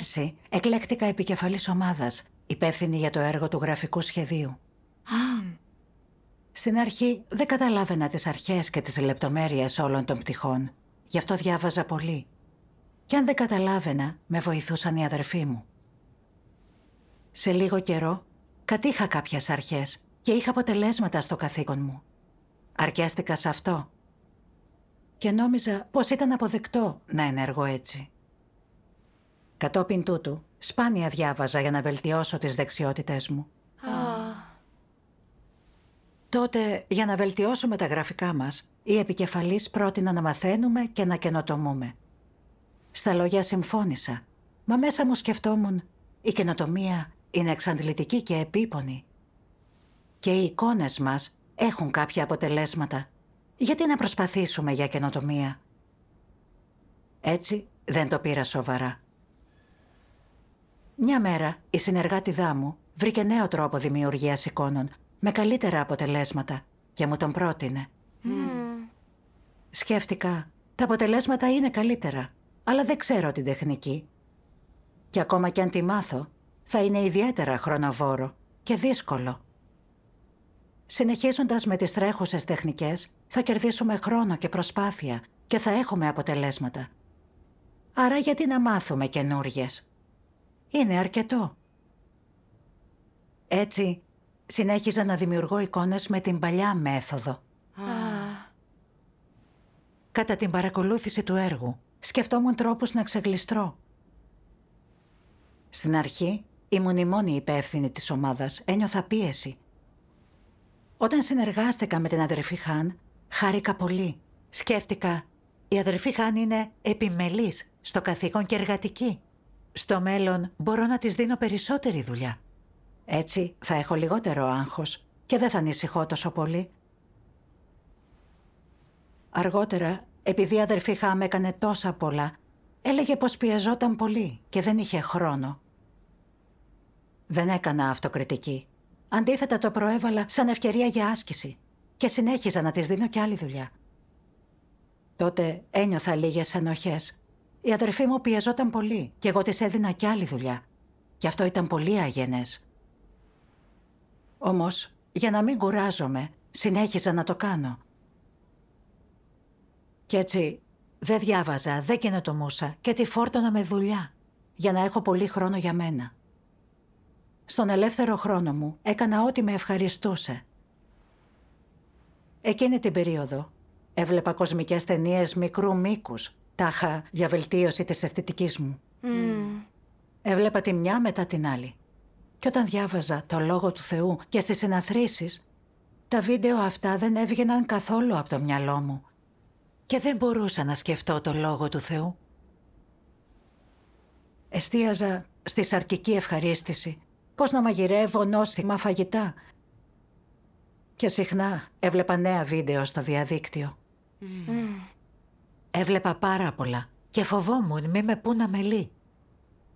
πέρσι εκλέκτηκα επικεφαλής ομάδας, υπεύθυνη για το έργο του γραφικού σχεδίου. Στην αρχή δεν καταλάβαινα τις αρχές και τις λεπτομέρειες όλων των πτυχών. Γι' αυτό διάβαζα πολύ. Κι αν δεν καταλάβαινα, με βοηθούσαν οι αδερφοί μου. Σε λίγο καιρό, κατήχα κάποιες αρχές και είχα αποτελέσματα στο καθήκον μου. Αρκέστηκα σε αυτό και νόμιζα πως ήταν αποδεκτό να ενεργώ έτσι. Κατόπιν τούτου, σπάνια διάβαζα για να βελτιώσω τις δεξιότητές μου. Τότε, για να βελτιώσουμε τα γραφικά μας, η επικεφαλής πρότεινα να μαθαίνουμε και να καινοτομούμε. Στα λόγια συμφώνησα, μα μέσα μου σκεφτόμουν «Η καινοτομία είναι εξαντλητική και επίπονη και οι εικόνες μας έχουν κάποια αποτελέσματα. Γιατί να προσπαθήσουμε για καινοτομία». Έτσι δεν το πήρα σοβαρά. Μια μέρα, η συνεργάτιδά μου βρήκε νέο τρόπο δημιουργίας εικόνων, με καλύτερα αποτελέσματα, και μου τον πρότεινε. Mm. Σκέφτηκα, τα αποτελέσματα είναι καλύτερα, αλλά δεν ξέρω την τεχνική. Και ακόμα κι αν τη μάθω, θα είναι ιδιαίτερα χρονοβόρο και δύσκολο. Συνεχίζοντας με τις τρέχουσες τεχνικές, θα κερδίσουμε χρόνο και προσπάθεια και θα έχουμε αποτελέσματα. Άρα γιατί να μάθουμε καινούριε είναι αρκετό. Έτσι, συνέχιζα να δημιουργώ εικόνες με την παλιά μέθοδο. Κατά την παρακολούθηση του έργου, σκεφτόμουν τρόπους να ξεγλιστρώ. Στην αρχή, ήμουν η μόνη υπεύθυνη της ομάδας, ένιωθα πίεση. Όταν συνεργάστηκα με την αδερφή Χάν, χάρηκα πολύ. Σκέφτηκα, η αδερφή Χάν είναι επιμελής στο καθήκον και εργατική. Στο μέλλον μπορώ να της δίνω περισσότερη δουλειά. Έτσι θα έχω λιγότερο άγχος και δεν θα ανησυχώ τόσο πολύ. Αργότερα, επειδή η αδερφή Χάμ έκανε τόσα πολλά, έλεγε πως πιεζόταν πολύ και δεν είχε χρόνο. Δεν έκανα αυτοκριτική. Αντίθετα το προέβαλα σαν ευκαιρία για άσκηση και συνέχιζα να της δίνω κι άλλη δουλειά. Τότε ένιωθα λίγες ενοχές η αδερφή μου πιεζόταν πολύ και εγώ της έδινα κι άλλη δουλειά. Και αυτό ήταν πολύ αγενές. Όμως, για να μην κουράζομαι, συνέχιζα να το κάνω. Κι έτσι, δεν διάβαζα, δεν καινοτομούσα και τη φόρτωνα με δουλειά, για να έχω πολύ χρόνο για μένα. Στον ελεύθερο χρόνο μου έκανα ό,τι με ευχαριστούσε. Εκείνη την περίοδο έβλεπα κοσμικές ταινίες μικρού μήκους τάχα για βελτίωση της αισθητικής μου. Mm. Έβλεπα τη μια μετά την άλλη. Και όταν διάβαζα το Λόγο του Θεού και στις συναθρήσεις, τα βίντεο αυτά δεν έβγαιναν καθόλου από το μυαλό μου. Και δεν μπορούσα να σκεφτώ το Λόγο του Θεού. Εστίαζα στη σαρκική ευχαρίστηση. Πώς να μαγειρεύω νόστιμα φαγητά. Και συχνά έβλεπα νέα βίντεο στο διαδίκτυο. Mm. Mm. Έβλεπα πάρα πολλά και φοβόμουν μη με πού να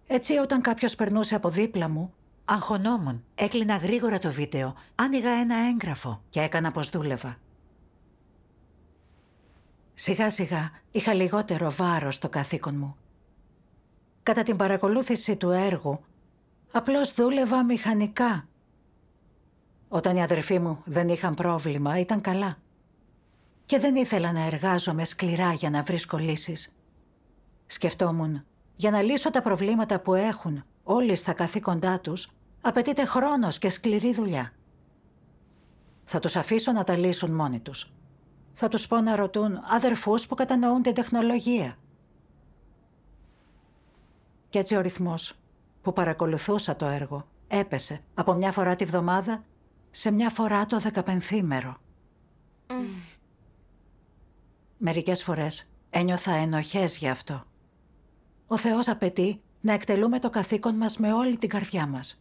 Έτσι όταν κάποιος περνούσε από δίπλα μου, αγχωνόμουν, έκλεινα γρήγορα το βίντεο, άνοιγα ένα έγγραφο και έκανα πως δούλευα. Σιγά σιγά είχα λιγότερο βάρος στο καθήκον μου. Κατά την παρακολούθηση του έργου, απλώς δούλευα μηχανικά. Όταν οι αδερφοί μου δεν είχαν πρόβλημα, ήταν καλά και δεν ήθελα να εργάζομαι σκληρά για να βρίσκω λύσεις. Σκεφτόμουν, για να λύσω τα προβλήματα που έχουν όλοι στα καθήκοντά τους, απαιτείται χρόνος και σκληρή δουλειά. Θα τους αφήσω να τα λύσουν μόνοι τους. Θα τους πω να ρωτούν αδερφούς που κατανοούν την τεχνολογία. Κι έτσι ο ρυθμός που παρακολουθούσα το έργο έπεσε από μια φορά τη βδομάδα σε μια φορά το δεκαπενθήμερο. Mm μερικές φορές ένιωθα ενοχές γι' αυτό. Ο Θεός απαιτεί να εκτελούμε το καθήκον μας με όλη την καρδιά μας.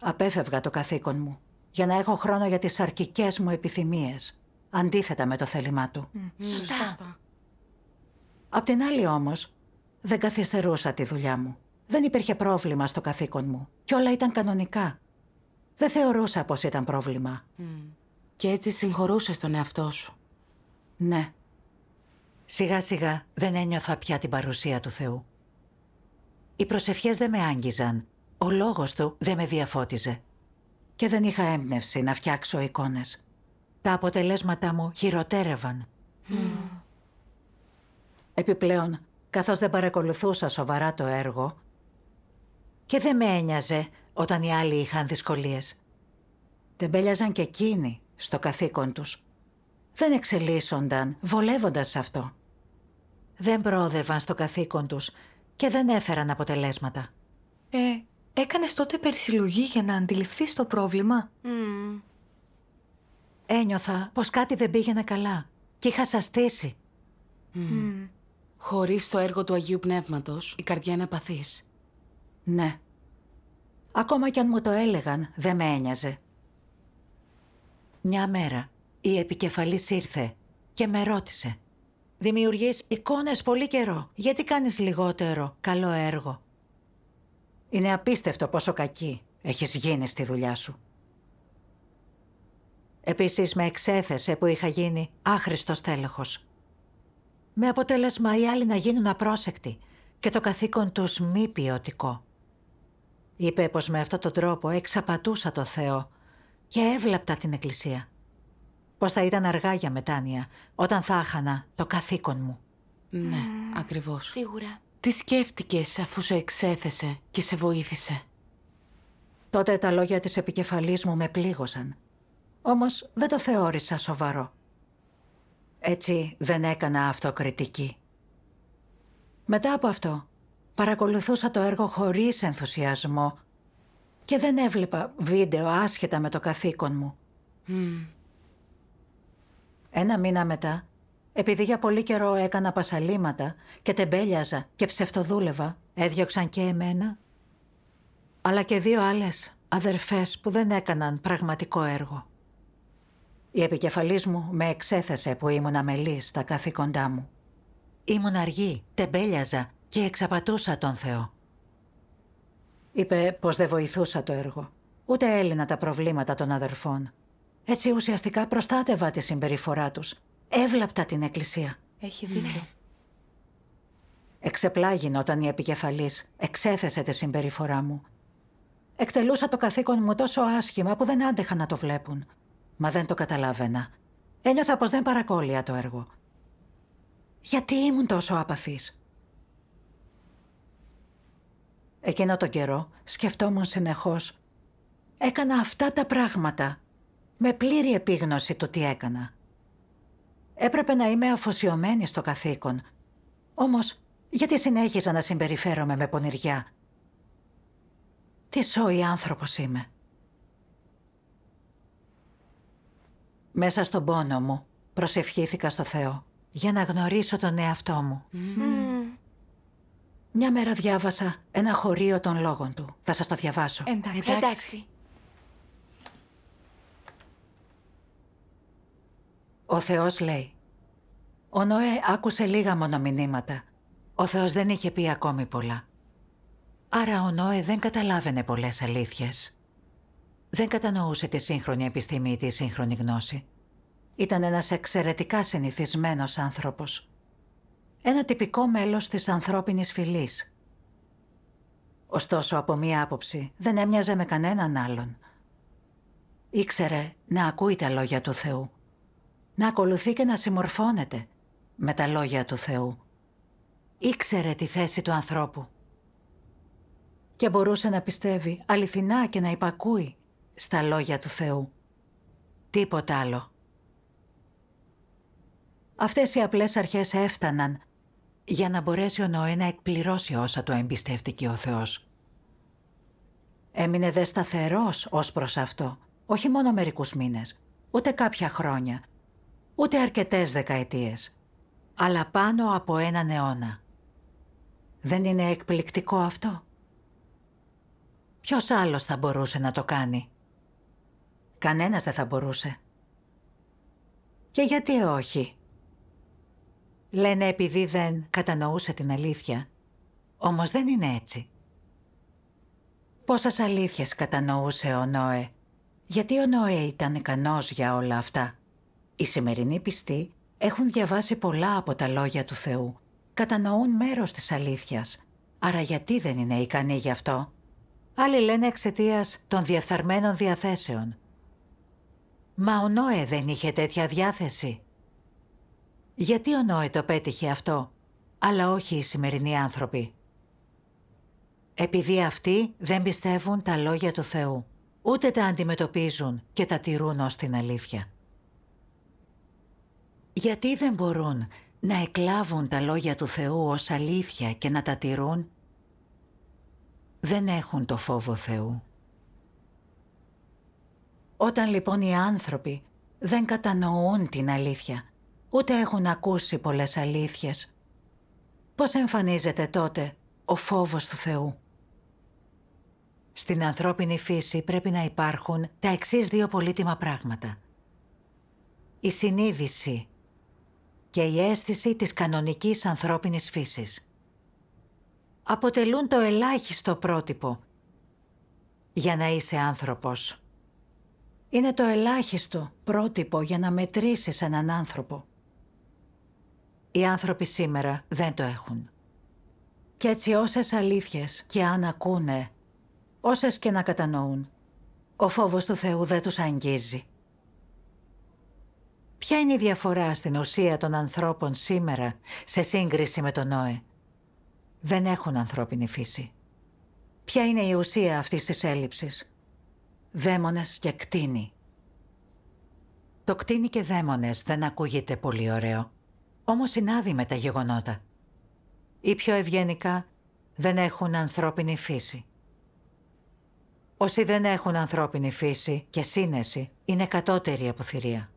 Απέφευγα το καθήκον μου για να έχω χρόνο για τις αρκικές μου επιθυμίες, αντίθετα με το θέλημά του. σωστά. σωστά. Απ' την άλλη όμως, δεν καθυστερούσα τη δουλειά μου. Δεν υπήρχε πρόβλημα στο καθήκον μου και όλα ήταν κανονικά. Δεν θεωρούσα πως ήταν πρόβλημα. Και έτσι συγχωρούσες τον εαυτό σου. Ναι. Σιγά σιγά δεν ένιωθα πια την παρουσία του Θεού. Οι προσευχές δεν με άγγιζαν, ο λόγος του δεν με διαφώτιζε. Και δεν είχα έμπνευση να φτιάξω εικόνες. Τα αποτελέσματά μου χειροτέρευαν. Επιπλέον, καθώς δεν παρακολουθούσα σοβαρά το έργο και δεν με ένοιαζε όταν οι άλλοι είχαν δυσκολίες. Τεμπέλιαζαν και εκείνοι στο καθήκον τους. Δεν εξελίσσονταν, βολεύοντας αυτό δεν πρόοδευαν στο καθήκον τους και δεν έφεραν αποτελέσματα. Ε, έκανες τότε περισυλλογή για να αντιληφθείς το πρόβλημα. Ένιωθα πως κάτι δεν πήγαινε καλά και είχα σαστήσει. Mm. Mm. Χωρίς το έργο του Αγίου Πνεύματος, η καρδιά είναι απαθής. Ναι. Ακόμα κι αν μου το έλεγαν, δεν με ένοιαζε. Μια μέρα, η επικεφαλής ήρθε και με ρώτησε. Δημιουργείς εικόνες πολύ καιρό. Γιατί κάνεις λιγότερο καλό έργο. Είναι απίστευτο πόσο κακή έχεις γίνει στη δουλειά σου. Επίσης με εξέθεσε που είχα γίνει άχρηστος τέλεχος. Με αποτέλεσμα οι άλλοι να γίνουν απρόσεκτοι και το καθήκον τους μη ποιοτικό. Είπε πως με αυτόν τον τρόπο εξαπατούσα το Θεό και έβλαπτα την Εκκλησία πως θα ήταν αργά για μετάνοια, όταν θα άχανα το καθήκον μου. Ναι, mm. ακριβώς. Σίγουρα. Τι σκέφτηκες αφού σε εξέθεσε και σε βοήθησε. Τότε τα λόγια της επικεφαλής μου με πλήγωσαν. Όμως δεν το θεώρησα σοβαρό. Έτσι δεν έκανα αυτοκριτική. Μετά από αυτό, παρακολουθούσα το έργο χωρίς ενθουσιασμό και δεν έβλεπα βίντεο άσχετα με το καθήκον μου. Mm. Ένα μήνα μετά, επειδή για πολύ καιρό έκανα πασαλήματα και τεμπέλιαζα και ψευτοδούλευα, έδιωξαν και εμένα, αλλά και δύο άλλες αδερφές που δεν έκαναν πραγματικό έργο. Η επικεφαλής μου με εξέθεσε που ήμουν αμελή στα καθήκοντά μου. Ήμουν αργή, τεμπέλιαζα και εξαπατούσα τον Θεό. Είπε πως δεν βοηθούσα το έργο, ούτε έλυνα τα προβλήματα των αδερφών. Έτσι ουσιαστικά προστάτευα τη συμπεριφορά τους. Έβλαπτα την εκκλησία. Έχει δίκιο. Ναι. Εξεπλάγιν όταν η επικεφαλής εξέθεσε τη συμπεριφορά μου. Εκτελούσα το καθήκον μου τόσο άσχημα που δεν άντεχα να το βλέπουν. Μα δεν το καταλάβαινα. Ένιωθα πως δεν παρακόλια το έργο. Γιατί ήμουν τόσο άπαθης. Εκείνο τον καιρό σκεφτόμουν συνεχώς. Έκανα αυτά τα πράγματα με πλήρη επίγνωση του τι έκανα. Έπρεπε να είμαι αφοσιωμένη στο καθήκον. Όμως, γιατί συνέχιζα να συμπεριφέρομαι με πονηριά. Τι σωή άνθρωπος είμαι. Μέσα στον πόνο μου, προσευχήθηκα στο Θεό για να γνωρίσω τον εαυτό μου. Mm. Μια μέρα διάβασα ένα χωρίο των λόγων του. Θα σας το διαβάσω. Εντάξει. Εντάξει. Ο Θεός λέει «Ο Νοέ άκουσε λίγα μονομηνύματα. Ο Θεός δεν είχε πει ακόμη πολλά. Άρα ο Νόε δεν καταλάβαινε πολλές αλήθειες. Δεν κατανοούσε τη σύγχρονη επιστήμη ή τη σύγχρονη γνώση. Ήταν ένας εξαιρετικά συνηθισμένος άνθρωπος. Ένα τυπικό μέλος της ανθρώπινης φυλής. Ωστόσο, από μία άποψη, δεν έμοιαζε με κανέναν άλλον. Ήξερε να ακούει τα λόγια του Θεού να ακολουθεί και να συμμορφώνεται με τα λόγια του Θεού. Ήξερε τη θέση του ανθρώπου και μπορούσε να πιστεύει αληθινά και να υπακούει στα λόγια του Θεού. Τίποτα άλλο. Αυτές οι απλές αρχές έφταναν για να μπορέσει ο Νοέ να εκπληρώσει όσα του εμπιστεύτηκε ο Θεός. Έμεινε δε σταθερός ως προς αυτό, όχι μόνο μερικούς μήνες, ούτε κάποια χρόνια, ούτε αρκετές δεκαετίες, αλλά πάνω από έναν αιώνα. Δεν είναι εκπληκτικό αυτό. Ποιος άλλος θα μπορούσε να το κάνει. Κανένας δεν θα μπορούσε. Και γιατί όχι. Λένε επειδή δεν κατανοούσε την αλήθεια. Όμως δεν είναι έτσι. Πόσες αλήθειες κατανοούσε ο Νόε. Γιατί ο Νόε ήταν ικανός για όλα αυτά. Οι σημερινοί πιστοί έχουν διαβάσει πολλά από τα λόγια του Θεού, κατανοούν μέρος της αλήθειας, άρα γιατί δεν είναι ικανοί γι' αυτό. Άλλοι λένε εξαιτίας των διεφθαρμένων διαθέσεων. Μα ο Νόε δεν είχε τέτοια διάθεση. Γιατί ο Νόε το πέτυχε αυτό, αλλά όχι οι σημερινοί άνθρωποι. Επειδή αυτοί δεν πιστεύουν τα λόγια του Θεού, ούτε τα αντιμετωπίζουν και τα τηρούν ως την αλήθεια. Γιατί δεν μπορούν να εκλάβουν τα λόγια του Θεού ως αλήθεια και να τα τηρούν. Δεν έχουν το φόβο Θεού. Όταν λοιπόν οι άνθρωποι δεν κατανοούν την αλήθεια, ούτε έχουν ακούσει πολλές αλήθειες, πώς εμφανίζεται τότε ο φόβος του Θεού. Στην ανθρώπινη φύση πρέπει να υπάρχουν τα εξής δύο πολύτιμα πράγματα. Η συνείδηση και η αίσθηση της κανονικής ανθρώπινης φύσης. Αποτελούν το ελάχιστο πρότυπο για να είσαι άνθρωπος. Είναι το ελάχιστο πρότυπο για να μετρήσεις έναν άνθρωπο. Οι άνθρωποι σήμερα δεν το έχουν. Και έτσι όσες αλήθειες και αν ακούνε, όσες και να κατανοούν, ο φόβος του Θεού δεν τους αγγίζει. Ποια είναι η διαφορά στην ουσία των ανθρώπων σήμερα σε σύγκριση με τον Νόε. Δεν έχουν ανθρώπινη φύση. Ποια είναι η ουσία αυτής της έλλειψης. Δαίμονες και κτίνη. Το κτίνη και δαίμονες δεν ακούγεται πολύ ωραίο. Όμως συνάδει με τα γεγονότα. Ή πιο ευγενικά δεν έχουν ανθρώπινη φύση. Όσοι δεν έχουν ανθρώπινη φύση και σύνεση είναι κατώτεροι αποθυρία.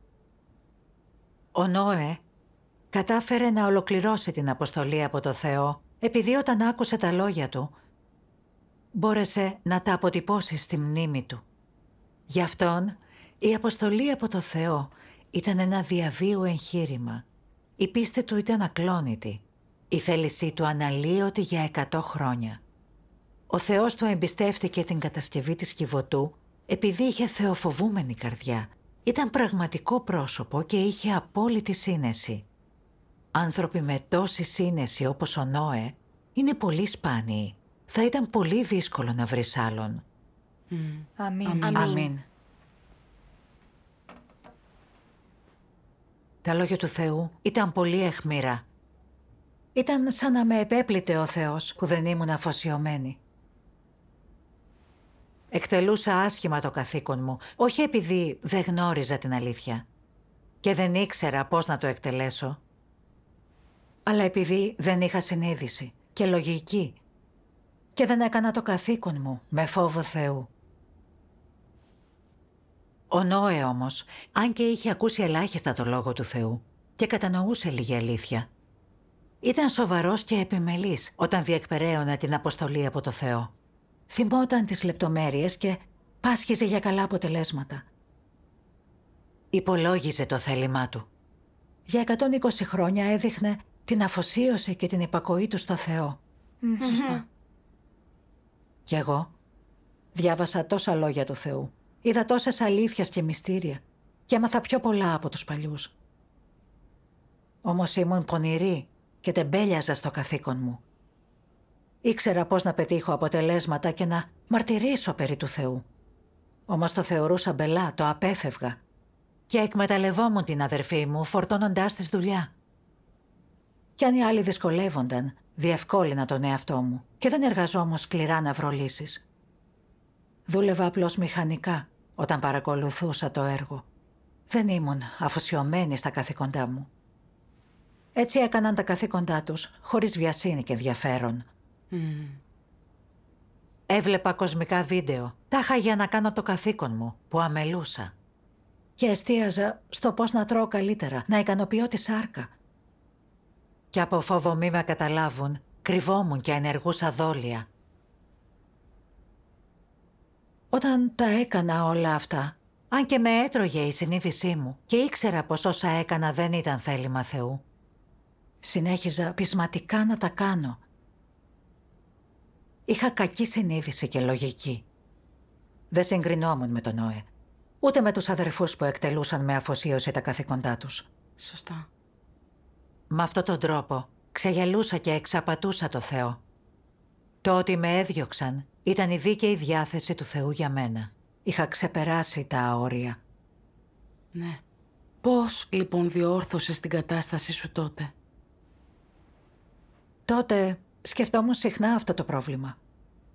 Ο Νόε κατάφερε να ολοκληρώσει την αποστολή από το Θεό, επειδή όταν άκουσε τα λόγια του, μπόρεσε να τα αποτυπώσει στη μνήμη του. Γι' αυτόν, η αποστολή από το Θεό ήταν ένα διαβίου εγχείρημα. Η πίστη του ήταν ακλόνητη, η θέλησή του αναλύωτη για εκατό χρόνια. Ο Θεός του εμπιστεύτηκε την κατασκευή της Κιβωτού επειδή είχε θεοφοβούμενη καρδιά ήταν πραγματικό πρόσωπο και είχε απόλυτη σύνεση. Άνθρωποι με τόση σύνεση όπως ο Νόε είναι πολύ σπάνιοι. Θα ήταν πολύ δύσκολο να βρεις άλλον. Αμήν. Αμήν. Αμήν. Τα λόγια του Θεού ήταν πολύ αιχμήρα. Ήταν σαν να με επέπλητε ο Θεός που δεν ήμουν αφοσιωμένη. Εκτελούσα άσχημα το καθήκον μου, όχι επειδή δεν γνώριζα την αλήθεια και δεν ήξερα πώς να το εκτελέσω, αλλά επειδή δεν είχα συνείδηση και λογική και δεν έκανα το καθήκον μου με φόβο Θεού. Ο Νόε όμως, αν και είχε ακούσει ελάχιστα το λόγο του Θεού και κατανοούσε λίγη αλήθεια, ήταν σοβαρός και επιμελής όταν διεκπεραίωνε την αποστολή από το Θεό. Θυμόταν τις λεπτομέρειες και πάσχιζε για καλά αποτελέσματα. Υπολόγιζε το θέλημά του. Για 120 χρόνια έδειχνε την αφοσίωση και την υπακοή του στο Θεό. Σωστά. Κι εγώ διάβασα τόσα λόγια του Θεού. Είδα τόσες αλήθειες και μυστήρια. Και έμαθα πιο πολλά από τους παλιούς. Όμως ήμουν πονηρή και τεμπέλιαζα στο καθήκον μου. Ήξερα πώς να πετύχω αποτελέσματα και να μαρτυρήσω περί του Θεού. Όμως το θεωρούσα μπελά, το απέφευγα. Και εκμεταλλευόμουν την αδερφή μου, φορτώνοντάς της δουλειά. Κι αν οι άλλοι δυσκολεύονταν, διευκόλυνα τον εαυτό μου και δεν εργαζόμουν σκληρά να βρω λύσεις. Δούλευα απλώς μηχανικά όταν παρακολουθούσα το έργο. Δεν ήμουν αφοσιωμένη στα καθήκοντά μου. Έτσι έκαναν τα καθήκοντά τους, χωρίς βιασύνη και ενδιαφέρον, Mm. Έβλεπα κοσμικά βίντεο. Τάχα για να κάνω το καθήκον μου, που αμελούσα. Και εστίαζα στο πώς να τρώω καλύτερα, να ικανοποιώ τη σάρκα. Και από φόβο μη με καταλάβουν, κρυβόμουν και ενεργούσα δόλια. Όταν τα έκανα όλα αυτά, αν και με έτρωγε η συνείδησή μου και ήξερα πως όσα έκανα δεν ήταν θέλημα Θεού, συνέχιζα πεισματικά να τα κάνω Είχα κακή συνείδηση και λογική. Δεν συγκρινόμουν με τον Νόε, ούτε με τους αδερφούς που εκτελούσαν με αφοσίωση τα καθήκοντά τους. Σωστά. Με αυτόν τον τρόπο ξεγελούσα και εξαπατούσα το Θεό. Το ότι με έδιωξαν ήταν η δίκαιη διάθεση του Θεού για μένα. Είχα ξεπεράσει τα αόρια. Ναι. Πώς λοιπόν διόρθωσες την κατάστασή σου τότε? Τότε Σκεφτόμουν συχνά αυτό το πρόβλημα.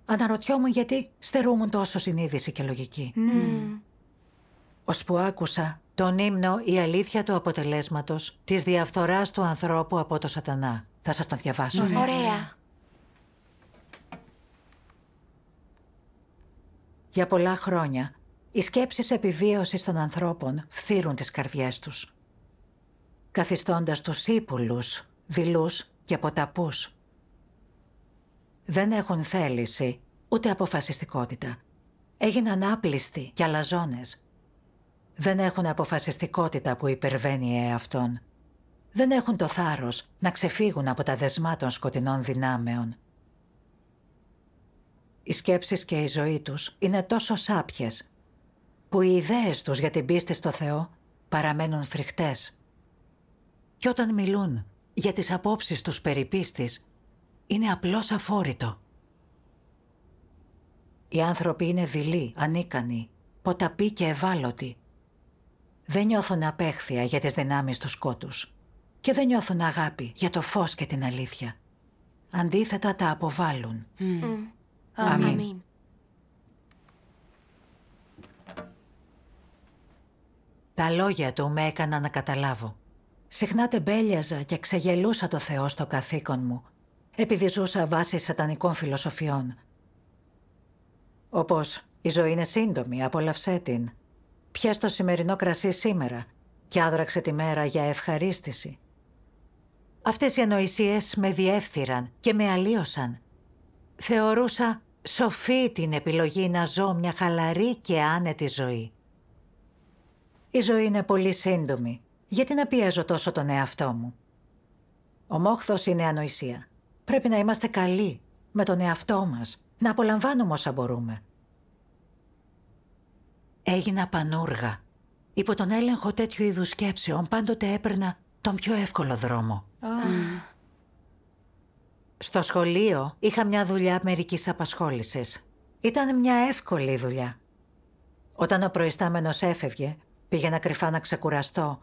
Αναρωτιόμουν γιατί στερούμουν τόσο συνείδηση και λογική. Ω Mm. άκουσα τον ύμνο «Η αλήθεια του αποτελέσματος της διαφθοράς του ανθρώπου από το σατανά». Θα σας τον διαβάσω. Ωραία. Για πολλά χρόνια, οι σκέψεις επιβίωσης των ανθρώπων φθύρουν τις καρδιές τους, Καθιστώντας τους ύπουλους, δειλούς και ποταπούς δεν έχουν θέληση ούτε αποφασιστικότητα. Έγιναν άπλιστοι και αλαζόνες. Δεν έχουν αποφασιστικότητα που υπερβαίνει εαυτόν. Δεν έχουν το θάρρος να ξεφύγουν από τα δεσμά των σκοτεινών δυνάμεων. Οι σκέψεις και η ζωή τους είναι τόσο σάπιες που οι ιδέες τους για την πίστη στο Θεό παραμένουν φρικτές. Και όταν μιλούν για τις απόψεις τους περί είναι απλώς αφόρητο. Οι άνθρωποι είναι δειλοί, ανίκανοι, ποταποί και ευάλωτοι. Δεν νιώθουν απέχθεια για τις δυνάμεις τους σκότους και δεν νιώθουν αγάπη για το φως και την αλήθεια. Αντίθετα τα αποβάλλουν. Αμήν. Αμήν. Τα λόγια του με έκαναν να καταλάβω. Συχνά τεμπέλιαζα και ξεγελούσα το Θεό στο καθήκον μου επειδή ζούσα βάσει σατανικών φιλοσοφιών. Όπως η ζωή είναι σύντομη, απολαυσέ την. Πιες το σημερινό κρασί σήμερα και άδραξε τη μέρα για ευχαρίστηση. Αυτές οι ανοησίες με διεύθυραν και με αλλίωσαν. Θεωρούσα σοφή την επιλογή να ζω μια χαλαρή και άνετη ζωή. Η ζωή είναι πολύ σύντομη. Γιατί να πιέζω τόσο τον εαυτό μου. Ο μόχθος είναι ανοησία. Πρέπει να είμαστε καλοί με τον εαυτό μας. Να απολαμβάνουμε όσα μπορούμε. Έγινα πανούργα. Υπό τον έλεγχο τέτοιου είδους σκέψεων πάντοτε έπαιρνα τον πιο εύκολο δρόμο. Στο σχολείο είχα μια δουλειά μερικής απασχόλησης. Ήταν μια εύκολη δουλειά. Όταν ο προϊστάμενος έφευγε, πήγαινα κρυφά να ξεκουραστώ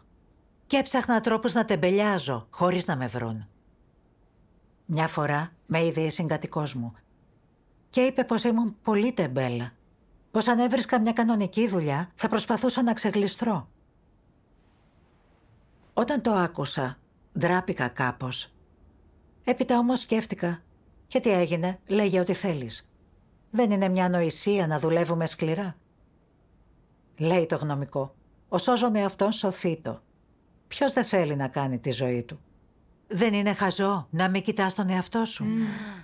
και έψαχνα τρόπους να τεμπελιάζω χωρίς να με βρουν. Μια φορά με είδε η συγκατοικός μου και είπε πως ήμουν πολύ τεμπέλα. Πως αν έβρισκα μια κανονική δουλειά θα προσπαθούσα να ξεγλιστρώ. Όταν το άκουσα, ντράπηκα κάπως. Έπειτα όμως σκέφτηκα. Και τι έγινε, λέγε ότι θέλεις. Δεν είναι μια ανοησία να δουλεύουμε σκληρά. Λέει το γνωμικό. Ο σώζον εαυτόν σωθεί το. Ποιος δεν θέλει να κάνει τη ζωή του. Δεν είναι χαζό να μην κοιτάς τον εαυτό σου. Mm.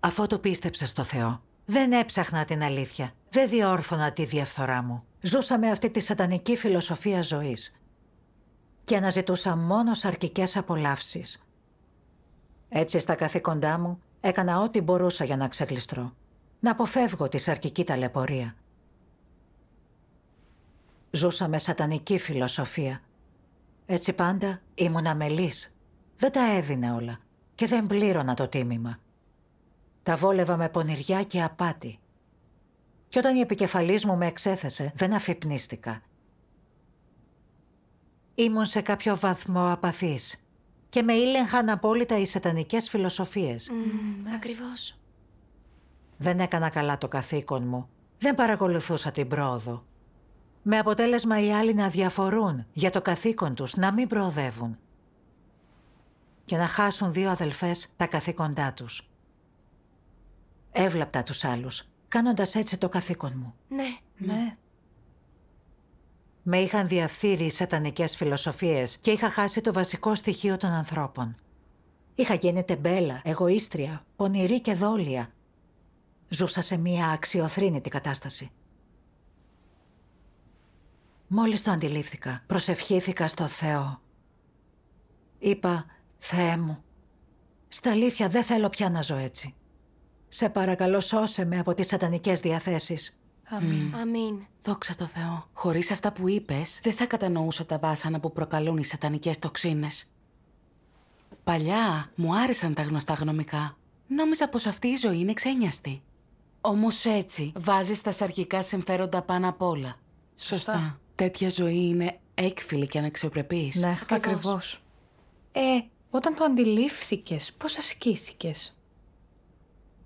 Αφού το πίστεψα στο Θεό, δεν έψαχνα την αλήθεια. Δεν διόρθωνα τη διαφθορά μου. Ζούσαμε αυτή τη σατανική φιλοσοφία ζωής. Και αναζητούσα μόνος σαρκικές απολαύσεις. Έτσι στα καθήκοντά μου έκανα ό,τι μπορούσα για να ξεκλειστρώ. Να αποφεύγω τη σαρκική ταλαιπωρία. Ζούσα σατανική φιλοσοφία έτσι πάντα ήμουν αμελής. Δεν τα έδινα όλα και δεν πλήρωνα το τίμημα. Τα βόλευα με πονηριά και απάτη. Και όταν η επικεφαλής μου με εξέθεσε, δεν αφυπνίστηκα. Ήμουν σε κάποιο βαθμό απαθής και με ήλεγχαν απόλυτα οι σατανικές φιλοσοφίες. Mm, Ακριβώς. Δεν έκανα καλά το καθήκον μου. Δεν παρακολουθούσα την πρόοδο με αποτέλεσμα οι άλλοι να διαφορούν για το καθήκον τους, να μην προοδεύουν και να χάσουν δύο αδελφές τα καθήκοντά τους. Έβλαπτα τους άλλους, κάνοντας έτσι το καθήκον μου. Ναι, ναι. Με είχαν διαφθείρει οι σατανικές φιλοσοφίες και είχα χάσει το βασικό στοιχείο των ανθρώπων. Είχα γίνει τεμπέλα, εγωίστρια, πονηρή και δόλια. Ζούσα σε μία αξιοθρύνητη κατάσταση. Μόλις το αντιλήφθηκα, προσευχήθηκα στο Θεό. Είπα, Θεέ μου, στα αλήθεια δεν θέλω πια να ζω έτσι. Σε παρακαλώ σώσε με από τις σατανικές διαθέσεις. Αμήν. Αμήν. Δόξα το Θεό. Χωρίς αυτά που είπες, δεν θα κατανοούσα τα βάσανα που προκαλούν οι σατανικές τοξίνες. Παλιά μου άρεσαν τα γνωστά γνωμικά. Νόμιζα πως αυτή η ζωή είναι ξένιαστη. Όμως έτσι βάζεις τα σαρκικά συμφέροντα πάνω απ' όλα. Σωστά τέτοια ζωή είναι έκφυλη και αναξιοπρεπής. Ναι, ακριβώς. Ε, όταν το αντιλήφθηκες, πώς ασκήθηκες.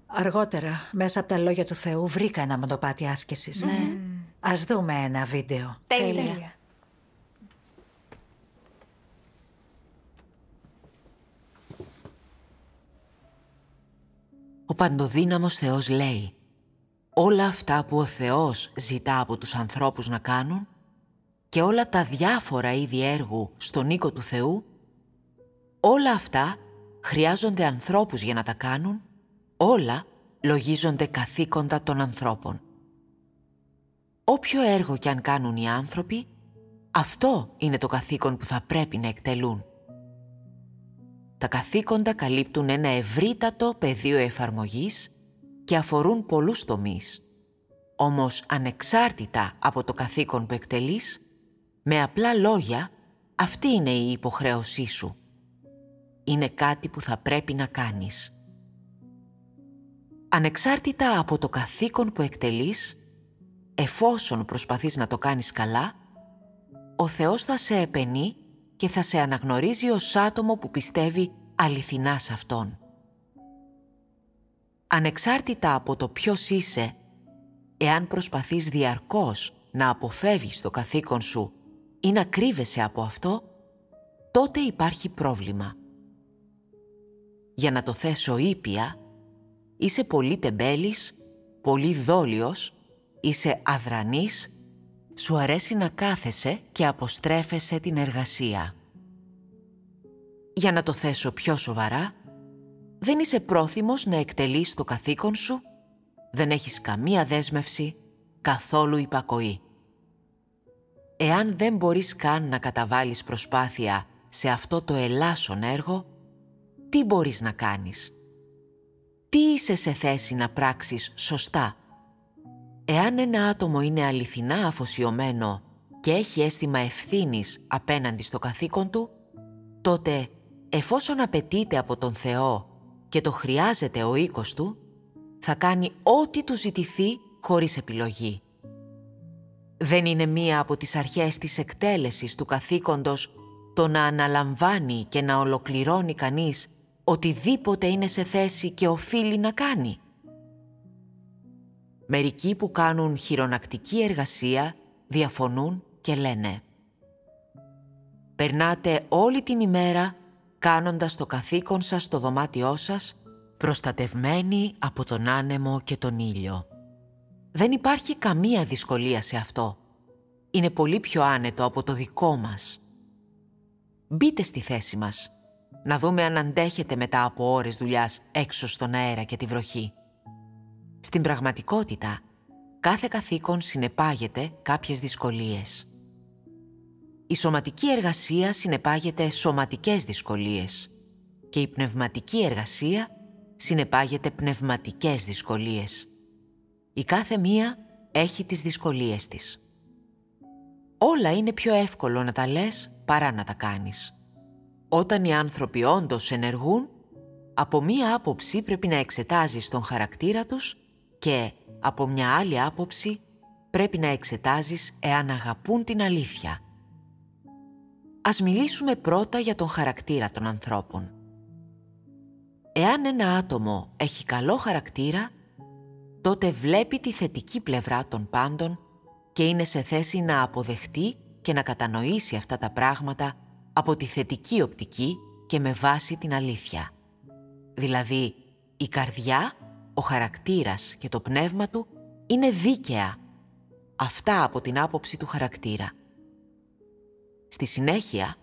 Αργότερα, μέσα από τα λόγια του Θεού, βρήκα ένα μονοπάτι άσκησης. Ναι. Mm. Ας δούμε ένα βίντεο. Τέλεια. Τέλεια. Ο παντοδύναμος Θεός λέει «Όλα αυτά που ο Θεός ζητά από τους ανθρώπους να κάνουν, και όλα τα διάφορα είδη έργου στον οίκο του Θεού, όλα αυτά χρειάζονται ανθρώπους για να τα κάνουν, όλα λογίζονται καθήκοντα των ανθρώπων. Όποιο έργο κι αν κάνουν οι άνθρωποι, αυτό είναι το καθήκον που θα πρέπει να εκτελούν. Τα καθήκοντα καλύπτουν ένα ευρύτατο πεδίο εφαρμογής και αφορούν πολλούς τομείς. Όμως ανεξάρτητα από το καθήκον που εκτελείς, με απλά λόγια, αυτή είναι η υποχρέωσή σου. Είναι κάτι που θα πρέπει να κάνεις. Ανεξάρτητα από το καθήκον που εκτελείς, εφόσον προσπαθείς να το κάνεις καλά, ο Θεός θα σε επενεί και θα σε αναγνωρίζει ως άτομο που πιστεύει αληθινά σε Αυτόν. Ανεξάρτητα από το ποιος είσαι, εάν προσπαθείς διαρκώς να αποφεύγεις το καθήκον σου ή να κρύβεσαι από αυτό, τότε υπάρχει πρόβλημα. Για να το θέσω ήπια, είσαι πολύ τεμπέλης, πολύ δόλιος, είσαι αδρανής, σου αρέσει να κάθεσαι και αποστρέφεσαι την εργασία. Για να το θέσω πιο σοβαρά, δεν είσαι πρόθυμος να εκτελείς το καθήκον σου, δεν έχεις καμία δέσμευση, καθόλου υπακοή εάν δεν μπορείς καν να καταβάλεις προσπάθεια σε αυτό το ελάσσον έργο, τι μπορείς να κάνεις. Τι είσαι σε θέση να πράξεις σωστά. Εάν ένα άτομο είναι αληθινά αφοσιωμένο και έχει αίσθημα ευθύνης απέναντι στο καθήκον του, τότε εφόσον απαιτείται από τον Θεό και το χρειάζεται ο οίκος του, θα κάνει ό,τι του ζητηθεί χωρίς επιλογή. Δεν είναι μία από τις αρχές της εκτέλεσης του καθήκοντος το να αναλαμβάνει και να ολοκληρώνει κανείς οτιδήποτε είναι σε θέση και οφείλει να κάνει. Μερικοί που κάνουν χειρονακτική εργασία διαφωνούν και λένε «Περνάτε όλη την ημέρα κάνοντας το καθήκον σας στο δωμάτιό σας, προστατευμένοι από τον άνεμο και τον ήλιο». Δεν υπάρχει καμία δυσκολία σε αυτό. Είναι πολύ πιο άνετο από το δικό μας. Μπείτε στη θέση μας. Να δούμε αν αντέχετε μετά από ώρες δουλειάς έξω στον αέρα και τη βροχή. Στην πραγματικότητα, κάθε καθήκον συνεπάγεται κάποιες δυσκολίες. Η σωματική εργασία συνεπάγεται σωματικές δυσκολίες και η πνευματική εργασία συνεπάγεται πνευματικές δυσκολίες. Η κάθε μία έχει τις δυσκολίες της. Όλα είναι πιο εύκολο να τα λες παρά να τα κάνεις. Όταν οι άνθρωποι όντως ενεργούν, από μία άποψη πρέπει να εξετάζεις τον χαρακτήρα τους και από μια άλλη άποψη πρέπει να εξετάζεις εάν αγαπούν την αλήθεια. Ας μιλήσουμε πρώτα για τον χαρακτήρα των ανθρώπων. Εάν ένα άτομο έχει καλό χαρακτήρα, τότε βλέπει τη θετική πλευρά των πάντων και είναι σε θέση να αποδεχτεί και να κατανοήσει αυτά τα πράγματα από τη θετική οπτική και με βάση την αλήθεια. Δηλαδή, η καρδιά, ο χαρακτήρας και το πνεύμα του είναι δίκαια. Αυτά από την άποψη του χαρακτήρα. Στη συνέχεια,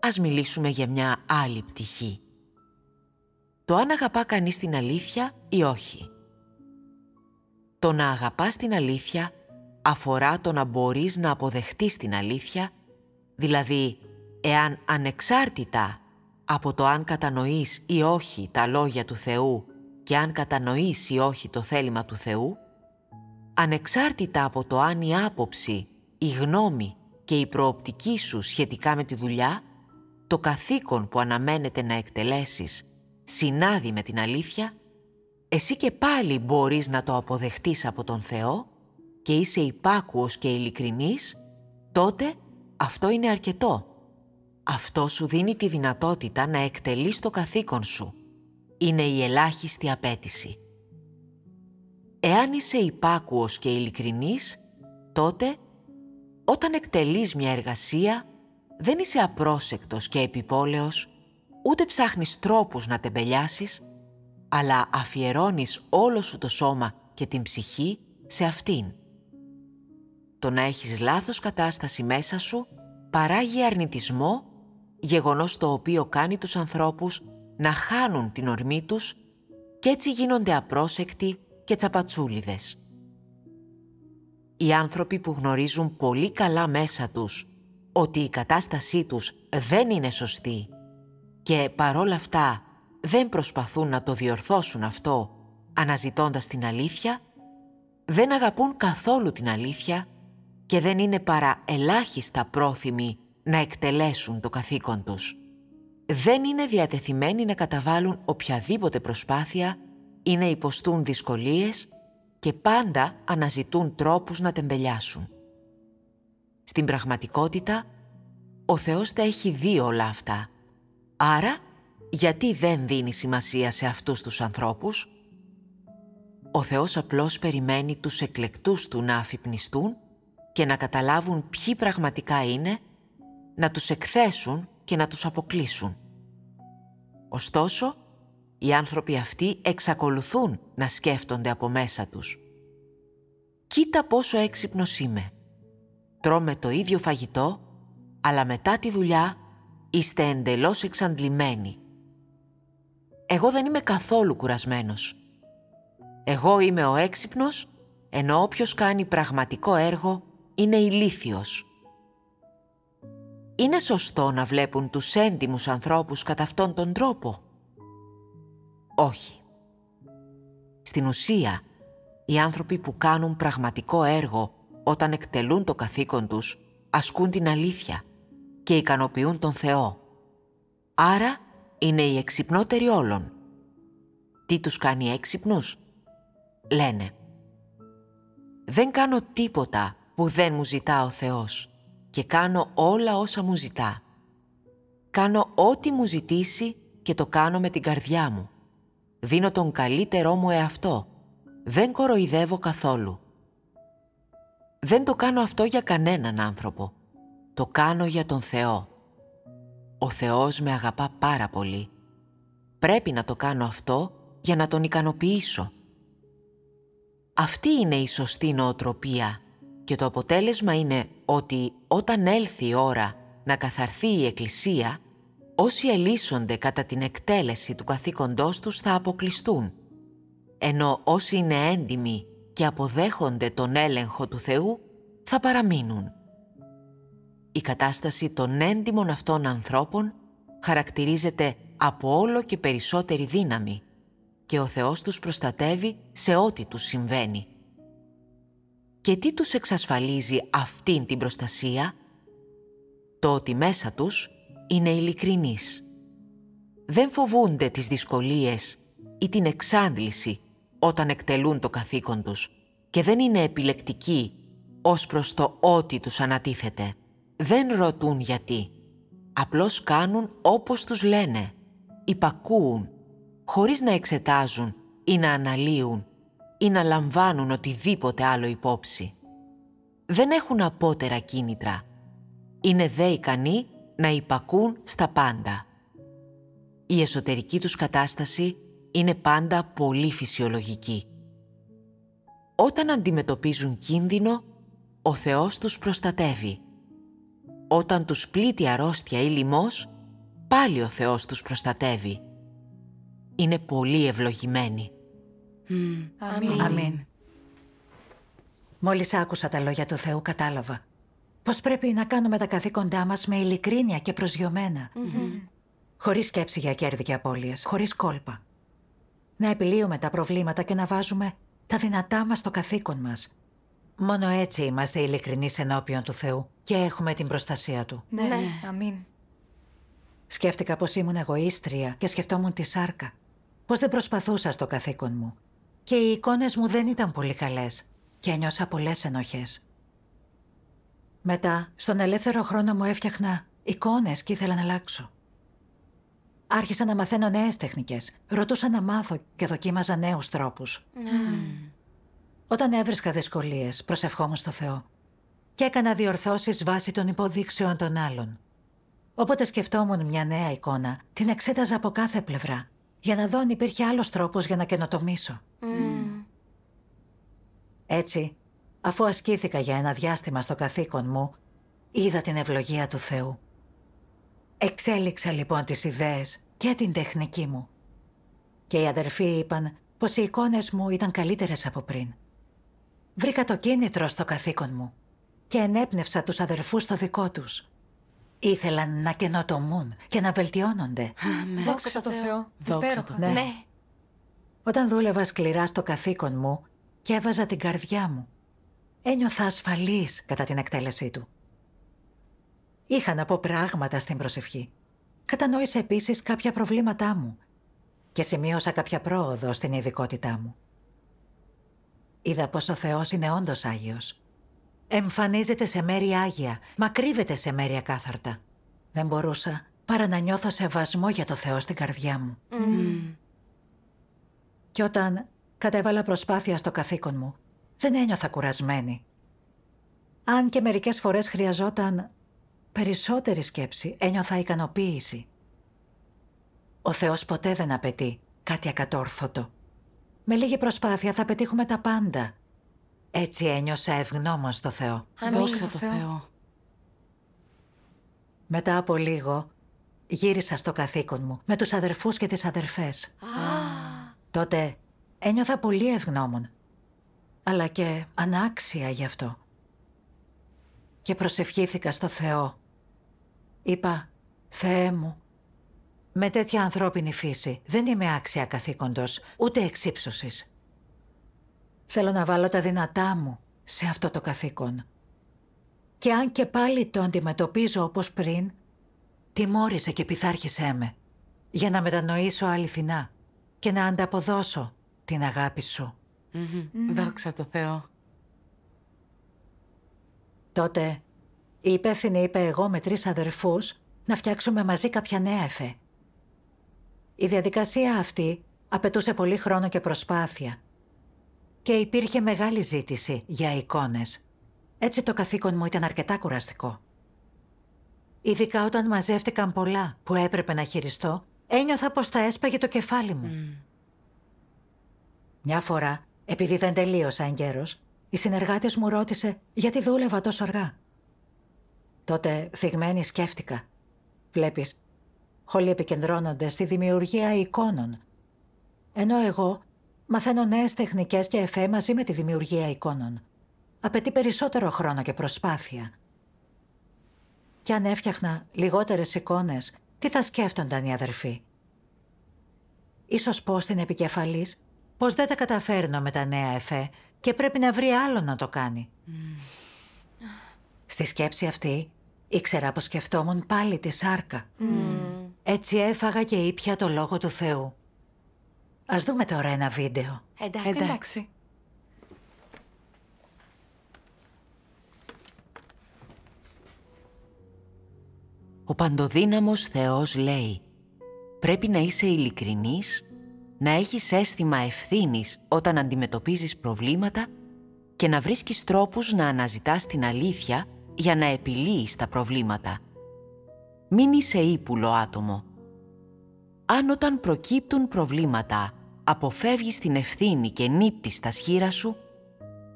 ας μιλήσουμε για μια άλλη πτυχή. Το αν αγαπά κανείς την αλήθεια ή όχι. Το να αγαπάς την αλήθεια αφορά το να μπορείς να αποδεχτείς την αλήθεια, δηλαδή εάν ανεξάρτητα από το αν κατανοείς ή όχι τα λόγια του Θεού και αν κατανοείς ή όχι το θέλημα του Θεού, ανεξάρτητα από το αν η άποψη, η γνώμη και η προοπτική σου σχετικά με τη δουλειά, το καθήκον που αναμένεται να εκτελέσεις συνάδει με την αλήθεια, εσύ και πάλι μπορείς να το αποδεχτείς από τον Θεό και είσαι υπάκουος και ειλικρινής, τότε αυτό είναι αρκετό. Αυτό σου δίνει τη δυνατότητα να εκτελείς το καθήκον σου. Είναι η ελάχιστη απέτηση. Εάν είσαι υπάκουος και ειλικρινής, τότε όταν εκτελείς μια εργασία δεν είσαι απρόσεκτος και επιπόλαιος, ούτε ψάχνεις τρόπους να τεμπελιάσεις, αλλά αφιερώνεις όλο σου το σώμα και την ψυχή σε αυτήν. Το να έχεις λάθος κατάσταση μέσα σου παράγει αρνητισμό, γεγονός το οποίο κάνει τους ανθρώπους να χάνουν την ορμή τους και έτσι γίνονται απρόσεκτοι και τσαπατσούλιδες. Οι άνθρωποι που γνωρίζουν πολύ καλά μέσα τους ότι η κατάστασή τους δεν είναι σωστή και παρόλα αυτά δεν προσπαθούν να το διορθώσουν αυτό αναζητώντας την αλήθεια, δεν αγαπούν καθόλου την αλήθεια και δεν είναι παρά ελάχιστα πρόθυμοι να εκτελέσουν το καθήκον τους. Δεν είναι διατεθειμένοι να καταβάλουν οποιαδήποτε προσπάθεια ή να υποστούν δυσκολίες και πάντα αναζητούν τρόπους να τεμπελιάσουν. Στην πραγματικότητα, ο Θεός τα έχει δει όλα αυτά. Άρα, γιατί δεν δίνει σημασία σε αυτούς τους ανθρώπους. Ο Θεός απλώς περιμένει τους εκλεκτούς Του να αφυπνιστούν και να καταλάβουν ποιοι πραγματικά είναι, να τους εκθέσουν και να τους αποκλείσουν. Ωστόσο, οι άνθρωποι αυτοί εξακολουθούν να σκέφτονται από μέσα τους. «Κοίτα πόσο έξυπνος είμαι. Τρώμε το ίδιο φαγητό, αλλά μετά τη δουλειά είστε εντελώς εξαντλημένοι εγώ δεν είμαι καθόλου κουρασμένος. Εγώ είμαι ο έξυπνος, ενώ όποιος κάνει πραγματικό έργο είναι ηλίθιος. Είναι σωστό να βλέπουν τους έντιμους ανθρώπους κατά αυτόν τον τρόπο. Όχι. Στην ουσία, οι άνθρωποι που κάνουν πραγματικό έργο όταν εκτελούν το καθήκον τους, ασκούν την αλήθεια και ικανοποιούν τον Θεό. Άρα, είναι οι εξυπνότεροι όλων. Τι τους κάνει έξυπνους? Λένε «Δεν κάνω τίποτα που δεν μου ζητά ο Θεός και κάνω όλα όσα μου ζητά. Κάνω ό,τι μου ζητήσει και το κάνω με την καρδιά μου. Δίνω τον καλύτερό μου εαυτό. Δεν κοροϊδεύω καθόλου. Δεν το κάνω αυτό για κανέναν άνθρωπο. Το κάνω για τον Θεό. Ο Θεός με αγαπά πάρα πολύ. Πρέπει να το κάνω αυτό για να τον ικανοποιήσω. Αυτή είναι η σωστή νοοτροπία και το αποτέλεσμα είναι ότι όταν έλθει η ώρα να καθαρθεί η Εκκλησία, όσοι ελίσσονται κατά την εκτέλεση του καθήκοντός τους θα αποκλειστούν, ενώ όσοι είναι έντιμοι και αποδέχονται τον έλεγχο του Θεού θα παραμείνουν η κατάσταση των έντιμων αυτών ανθρώπων χαρακτηρίζεται από όλο και περισσότερη δύναμη και ο Θεός τους προστατεύει σε ό,τι τους συμβαίνει. Και τι τους εξασφαλίζει αυτήν την προστασία? Το ότι μέσα τους είναι ειλικρινείς. Δεν φοβούνται τις δυσκολίες ή την εξάντληση όταν εκτελούν το καθήκον τους και δεν είναι επιλεκτικοί ως προς το ό,τι τους ανατίθεται. Δεν ρωτούν γιατί. Απλώς κάνουν όπως τους λένε. Υπακούουν, χωρίς να εξετάζουν ή να αναλύουν ή να λαμβάνουν οτιδήποτε άλλο υπόψη. Δεν έχουν απότερα κίνητρα. Είναι δε ικανοί να υπακούν στα πάντα. Η εσωτερική τους κατάσταση είναι πάντα πολύ φυσιολογική. Όταν αντιμετωπίζουν κίνδυνο, ο Θεός τους προστατεύει όταν τους πλήττει αρρώστια ή λοιμός, πάλι ο Θεός τους προστατεύει. Είναι πολύ ευλογημένοι. Αμήν. Αμήν. Μόλις άκουσα τα λόγια του Θεού κατάλαβα πως πρέπει να κάνουμε τα καθήκοντά μας με ειλικρίνεια και προσγειωμένα. Mm Χωρίς σκέψη για κέρδη και απώλειες, χωρίς κόλπα. Να επιλύουμε τα προβλήματα και να βάζουμε τα δυνατά μας στο καθήκον μας. Μόνο έτσι είμαστε ειλικρινείς ενώπιον του Θεού και έχουμε την προστασία του. Ναι, ναι. ναι. αμήν. Σκέφτηκα πως ήμουν εγωίστρια και σκεφτόμουν τη σάρκα. Πως δεν προσπαθούσα στο καθήκον μου. Και οι εικόνες μου δεν ήταν πολύ καλές. Και ένιωσα πολλές ενοχές. Μετά, στον ελεύθερο χρόνο μου έφτιαχνα εικόνες και ήθελα να αλλάξω. Άρχισα να μαθαίνω νέες τεχνικές. Ρωτούσα να μάθω και δοκίμαζα νέους τρόπους. Mm. Ναι. Όταν έβρισκα δυσκολίες, προσευχόμουν στο Θεό. Και έκανα διορθώσεις βάσει των υποδείξεων των άλλων. Όποτε σκεφτόμουν μια νέα εικόνα, την εξέταζα από κάθε πλευρά, για να δω αν υπήρχε άλλος τρόπος για να καινοτομήσω. Mm. Έτσι, αφού ασκήθηκα για ένα διάστημα στο καθήκον μου, είδα την ευλογία του Θεού. Εξέλιξα λοιπόν τις ιδέες και την τεχνική μου. Και οι αδερφοί είπαν πως οι εικόνες μου ήταν καλύτερες από πριν. Βρήκα το κίνητρο στο καθήκον μου και ενέπνευσα τους αδερφούς στο δικό τους. Ήθελαν να καινοτομούν και να βελτιώνονται. Ναι. Δόξα τω Θεώ. Δόξα τω ναι. ναι. Όταν δούλευα σκληρά στο καθήκον μου και έβαζα την καρδιά μου, ένιωθα ασφαλής κατά την εκτέλεσή του. Είχα να πω πράγματα στην προσευχή. Κατανόησα επίσης κάποια προβλήματά μου και σημείωσα κάποια πρόοδο στην ειδικότητά μου. Είδα πως ο Θεός είναι όντως Άγιος. Εμφανίζεται σε μέρη Άγια, μα κρύβεται σε μέρη ακάθαρτα. Δεν μπορούσα παρά να νιώθω σεβασμό για το Θεό στην καρδιά μου. Mm. Και όταν κατέβαλα προσπάθεια στο καθήκον μου, δεν ένιωθα κουρασμένη. Αν και μερικές φορές χρειαζόταν περισσότερη σκέψη, ένιωθα ικανοποίηση. Ο Θεός ποτέ δεν απαιτεί κάτι ακατόρθωτο. Με λίγη προσπάθεια θα πετύχουμε τα πάντα. Έτσι ένιωσα ευγνώμων στο Θεό. Δόξα το Θεό. Μετά από λίγο, γύρισα στο καθήκον μου, με τους αδερφούς και τις αδερφές. Τότε ένιωθα πολύ ευγνώμων, αλλά και ανάξια γι' αυτό. Και προσευχήθηκα στο Θεό. Είπα, Θεέ μου, με τέτοια ανθρώπινη φύση. Δεν είμαι άξια καθήκοντος, ούτε εξύψωσης. Θέλω να βάλω τα δυνατά μου σε αυτό το καθήκον. Και αν και πάλι το αντιμετωπίζω όπως πριν, τιμώρησε και πειθάρχησέ με, για να μετανοήσω αληθινά και να ανταποδώσω την αγάπη σου. Mm -hmm. Mm Δόξα τω Θεώ. Τότε η υπεύθυνη είπε εγώ με τρεις αδερφούς να φτιάξουμε μαζί κάποια νέα εφέ η διαδικασία αυτή απαιτούσε πολύ χρόνο και προσπάθεια και υπήρχε μεγάλη ζήτηση για εικόνες. Έτσι το καθήκον μου ήταν αρκετά κουραστικό. Ειδικά όταν μαζεύτηκαν πολλά που έπρεπε να χειριστώ, ένιωθα πως τα έσπαγε το κεφάλι μου. Μια φορά, επειδή δεν τελείωσα εγκαίρως, οι συνεργάτες μου ρώτησε γιατί δούλευα τόσο αργά. Τότε θυγμένη σκέφτηκα. Βλέπεις, Όλοι επικεντρώνονται στη δημιουργία εικόνων. Ενώ εγώ μαθαίνω νέες τεχνικές και εφέ μαζί με τη δημιουργία εικόνων. Απαιτεί περισσότερο χρόνο και προσπάθεια. Κι αν έφτιαχνα λιγότερες εικόνες, τι θα σκέφτονταν οι αδερφοί. Ίσως πως την επικεφαλής πως δεν τα καταφέρνω με τα νέα εφέ και πρέπει να βρει άλλο να το κάνει. Mm. Στη σκέψη αυτή, ήξερα πως σκεφτόμουν πάλι τη σάρκα. Mm. Έτσι έφαγα και ήπια το λόγο του Θεού. Ας δούμε τώρα ένα βίντεο. Εντάξει. Εντάξει. Ο παντοδύναμος Θεός λέει «Πρέπει να είσαι ειλικρινής, να έχεις αίσθημα ευθύνης όταν αντιμετωπίζεις προβλήματα και να βρίσκεις τρόπους να αναζητάς την αλήθεια για να επιλύεις τα προβλήματα» μην είσαι ύπουλο άτομο. Αν όταν προκύπτουν προβλήματα αποφεύγεις την ευθύνη και νύπτεις τα σχήρα σου,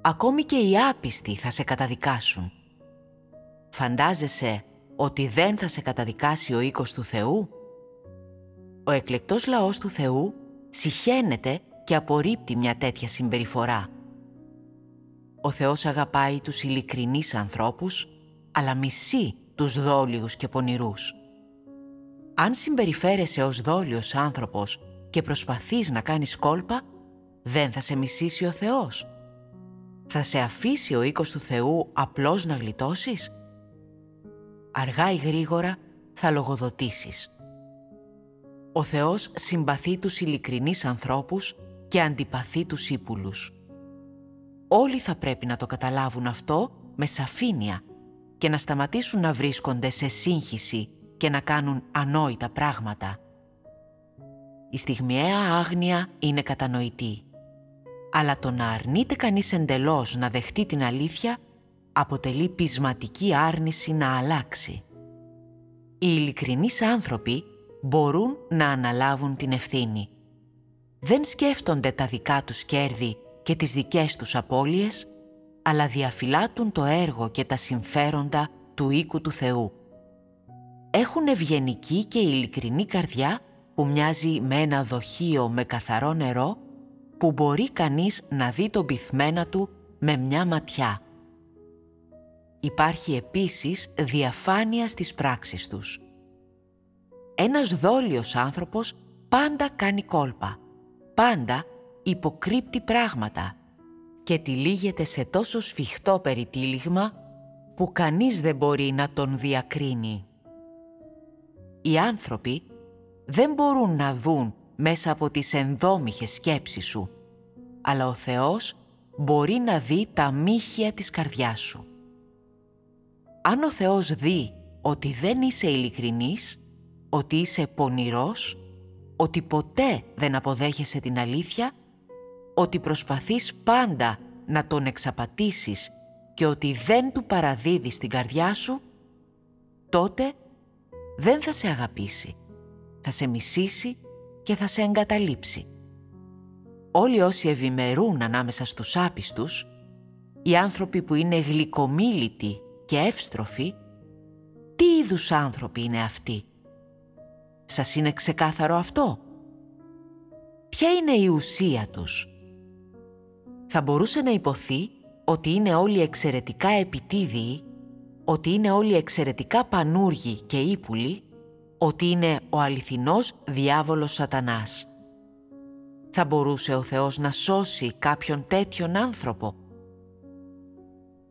ακόμη και οι άπιστοι θα σε καταδικάσουν. Φαντάζεσαι ότι δεν θα σε καταδικάσει ο οίκος του Θεού? Ο εκλεκτός λαός του Θεού συχαίνεται και απορρίπτει μια τέτοια συμπεριφορά. Ο Θεός αγαπάει τους ειλικρινείς ανθρώπους, αλλά μισεί τους δόλιους και πονηρούς. Αν συμπεριφέρεσαι ως δόλιος άνθρωπος και προσπαθείς να κάνεις κόλπα, δεν θα σε μισήσει ο Θεός. Θα σε αφήσει ο οίκος του Θεού απλώς να γλιτώσεις. Αργά ή γρήγορα θα λογοδοτήσεις. Ο Θεός συμπαθεί τους ειλικρινείς ανθρώπους και αντιπαθεί τους ύπουλους. Όλοι θα πρέπει να το καταλάβουν αυτό με σαφήνεια και να σταματήσουν να βρίσκονται σε σύγχυση και να κάνουν ανόητα πράγματα. Η στιγμιαία άγνοια είναι κατανοητή. Αλλά το να αρνείται κανείς εντελώς να δεχτεί την αλήθεια αποτελεί πεισματική άρνηση να αλλάξει. Οι ειλικρινείς άνθρωποι μπορούν να αναλάβουν την ευθύνη. Δεν σκέφτονται τα δικά τους κέρδη και τις δικές τους απώλειες, αλλά διαφυλάττουν το έργο και τα συμφέροντα του οίκου του Θεού. Έχουν ευγενική και ειλικρινή καρδιά που μοιάζει με ένα δοχείο με καθαρό νερό που μπορεί κανείς να δει τον πυθμένα του με μια ματιά. Υπάρχει επίσης διαφάνεια στις πράξεις τους. Ένας δόλιος άνθρωπος πάντα κάνει κόλπα, πάντα υποκρύπτει πράγματα και τυλίγεται σε τόσο σφιχτό περιτύλιγμα που κανείς δεν μπορεί να τον διακρίνει. Οι άνθρωποι δεν μπορούν να δουν μέσα από τις ενδόμηχες σκέψεις σου, αλλά ο Θεός μπορεί να δει τα μύχια της καρδιάς σου. Αν ο Θεός δει ότι δεν είσαι ειλικρινής, ότι είσαι πονηρός, ότι ποτέ δεν αποδέχεσαι την αλήθεια, ότι προσπαθείς πάντα να τον εξαπατήσεις και ότι δεν του παραδίδεις την καρδιά σου, τότε δεν θα σε αγαπήσει, θα σε μισήσει και θα σε εγκαταλείψει. Όλοι όσοι ευημερούν ανάμεσα στους άπιστους, οι άνθρωποι που είναι γλυκομίλητοι και εύστροφοι, τι είδους άνθρωποι είναι αυτοί. Σας είναι ξεκάθαρο αυτό. Ποια είναι η ουσία τους θα μπορούσε να υποθεί ότι είναι όλοι εξαιρετικά επιτίδιοι, ότι είναι όλοι εξαιρετικά πανούργοι και ύπουλοι, ότι είναι ο αληθινός διάβολος σατανάς. Θα μπορούσε ο Θεός να σώσει κάποιον τέτοιον άνθρωπο.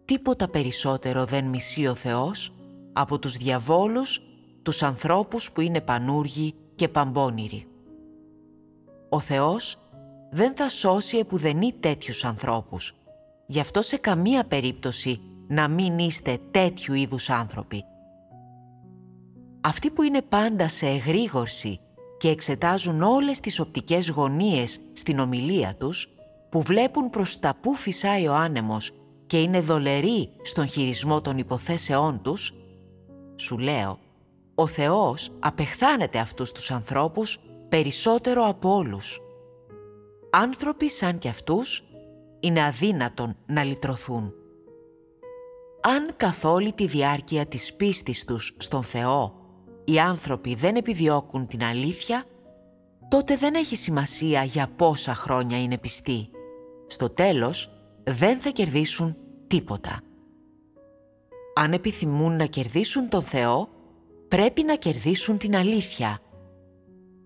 Τίποτα περισσότερο δεν μισεί ο Θεός από τους διαβόλους, τους ανθρώπους που είναι πανούργοι και παμπώνηροι. Ο Θεός δεν θα σώσει επουδενή τέτοιους ανθρώπους. Γι' αυτό σε καμία περίπτωση να μην είστε τέτοιου είδους άνθρωποι. Αυτοί που είναι πάντα σε εγρήγορση και εξετάζουν όλες τις οπτικές γωνίες στην ομιλία τους, που βλέπουν προς τα πού φυσάει ο άνεμος και είναι δολεροί στον χειρισμό των υποθέσεών τους, σου λέω, ο Θεός απεχθάνεται αυτούς τους ανθρώπους περισσότερο από όλους άνθρωποι σαν κι αυτούς είναι αδύνατον να λυτρωθούν. Αν καθ' όλη τη διάρκεια της πίστης τους στον Θεό οι άνθρωποι δεν επιδιώκουν την αλήθεια, τότε δεν έχει σημασία για πόσα χρόνια είναι πιστοί. Στο τέλος δεν θα κερδίσουν τίποτα. Αν επιθυμούν να κερδίσουν τον Θεό, πρέπει να κερδίσουν την αλήθεια.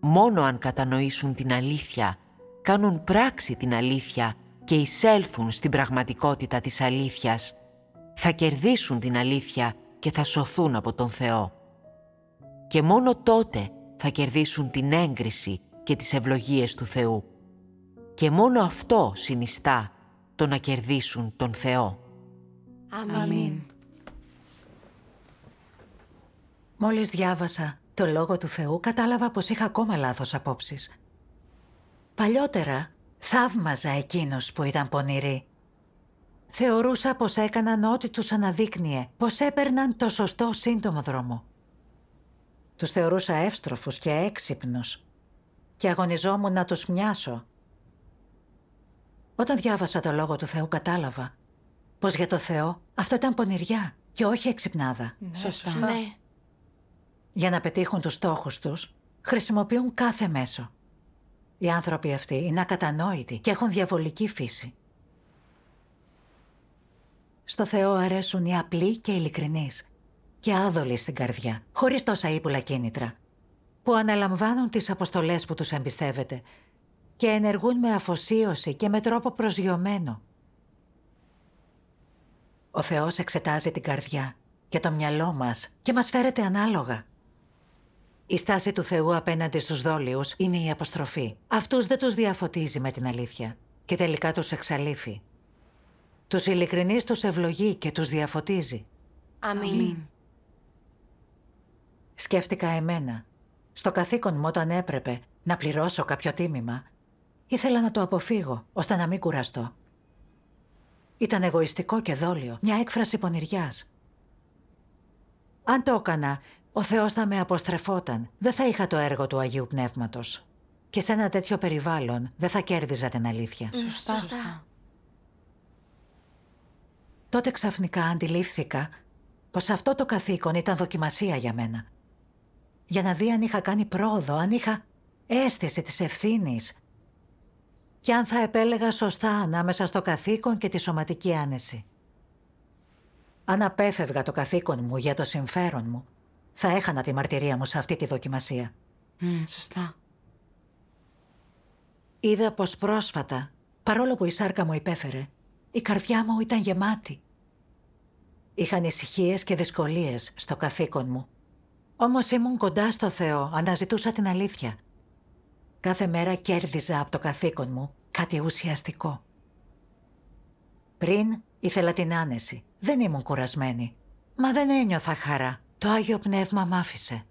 Μόνο αν κατανοήσουν την αλήθεια κάνουν πράξη την αλήθεια και εισέλθουν στην πραγματικότητα της αλήθειας, θα κερδίσουν την αλήθεια και θα σωθούν από τον Θεό. Και μόνο τότε θα κερδίσουν την έγκριση και τις ευλογίες του Θεού. Και μόνο αυτό συνιστά το να κερδίσουν τον Θεό. Αμήν. Μόλις διάβασα το Λόγο του Θεού, κατάλαβα πως είχα ακόμα λάθος απόψεις. Παλιότερα θαύμαζα εκείνους που ήταν πονηροί. Θεωρούσα πως έκαναν ό,τι τους αναδείκνυε, πως έπαιρναν το σωστό σύντομο δρόμο. Τους θεωρούσα εύστροφους και έξυπνους και αγωνιζόμουν να τους μοιάσω. Όταν διάβασα το Λόγο του Θεού κατάλαβα πως για το Θεό αυτό ήταν πονηριά και όχι εξυπνάδα. Ναι, σωστά. Ναι. Για να πετύχουν τους στόχους τους χρησιμοποιούν κάθε μέσο. Οι άνθρωποι αυτοί είναι ακατανόητοι και έχουν διαβολική φύση. Στο Θεό αρέσουν οι απλοί και ειλικρινείς και άδολοι στην καρδιά, χωρίς τόσα ύπουλα κίνητρα, που αναλαμβάνουν τις αποστολές που τους εμπιστεύεται και ενεργούν με αφοσίωση και με τρόπο προσγειωμένο. Ο Θεός εξετάζει την καρδιά και το μυαλό μας και μας φέρεται ανάλογα. Η στάση του Θεού απέναντι στους δόλιους είναι η αποστροφή. Αυτούς δεν τους διαφωτίζει με την αλήθεια και τελικά τους εξαλείφει. Τους ειλικρινείς τους ευλογεί και τους διαφωτίζει. Αμήν. Σκέφτηκα εμένα. Στο καθήκον μου όταν έπρεπε να πληρώσω κάποιο τίμημα, ήθελα να το αποφύγω, ώστε να μην κουραστώ. Ήταν εγωιστικό και δόλιο, μια έκφραση πονηριάς. Αν το έκανα ο Θεός θα με αποστρεφόταν. Δεν θα είχα το έργο του Αγίου Πνεύματος. Και σε ένα τέτοιο περιβάλλον δεν θα κέρδιζα την αλήθεια. Σωστά. Τότε ξαφνικά αντιλήφθηκα πως αυτό το καθήκον ήταν δοκιμασία για μένα. Για να δει αν είχα κάνει πρόοδο, αν είχα αίσθηση της ευθύνης και αν θα επέλεγα σωστά ανάμεσα στο καθήκον και τη σωματική άνεση. Αν απέφευγα το καθήκον μου για το συμφέρον μου, θα έχανα τη μαρτυρία μου σε αυτή τη δοκιμασία. Mm, σωστά. Είδα πως πρόσφατα, παρόλο που η σάρκα μου υπέφερε, η καρδιά μου ήταν γεμάτη. Είχα ανησυχίες και δυσκολίες στο καθήκον μου. Όμως ήμουν κοντά στο Θεό, αναζητούσα την αλήθεια. Κάθε μέρα κέρδιζα από το καθήκον μου κάτι ουσιαστικό. Πριν ήθελα την άνεση. Δεν ήμουν κουρασμένη. Μα δεν ένιωθα χαρά. Το Άγιο Πνεύμα μ' άφησε.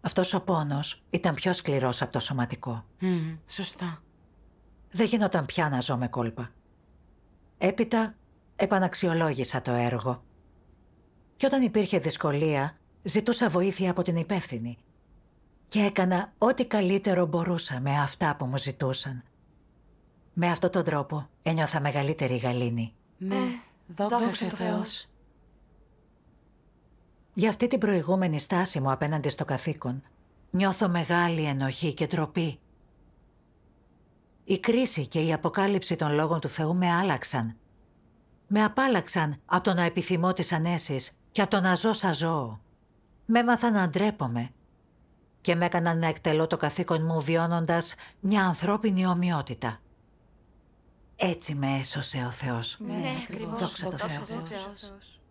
Αυτός ο πόνος ήταν πιο σκληρός από το σωματικό. Mm, σωστά. Δεν γινόταν πια να ζω με κόλπα. Έπειτα επαναξιολόγησα το έργο. Και όταν υπήρχε δυσκολία, ζητούσα βοήθεια από την υπεύθυνη. Και έκανα ό,τι καλύτερο μπορούσα με αυτά που μου ζητούσαν. Με αυτόν τον τρόπο ένιωθα μεγαλύτερη γαλήνη. Ναι, ε, δόξα, Θεός. Για αυτή την προηγούμενη στάση μου απέναντι στο καθήκον, νιώθω μεγάλη ενοχή και τροπή. Η κρίση και η αποκάλυψη των λόγων του Θεού με άλλαξαν. Με απάλαξαν από το να επιθυμώ τις ανέσεις και από το να ζω σαν ζώο. Με έμαθαν να ντρέπομαι και με έκαναν να εκτελώ το καθήκον μου βιώνοντας μια ανθρώπινη ομοιότητα. Έτσι με έσωσε ο Θεός. Ναι, ακριβώς. Δόξα τω Θεώ.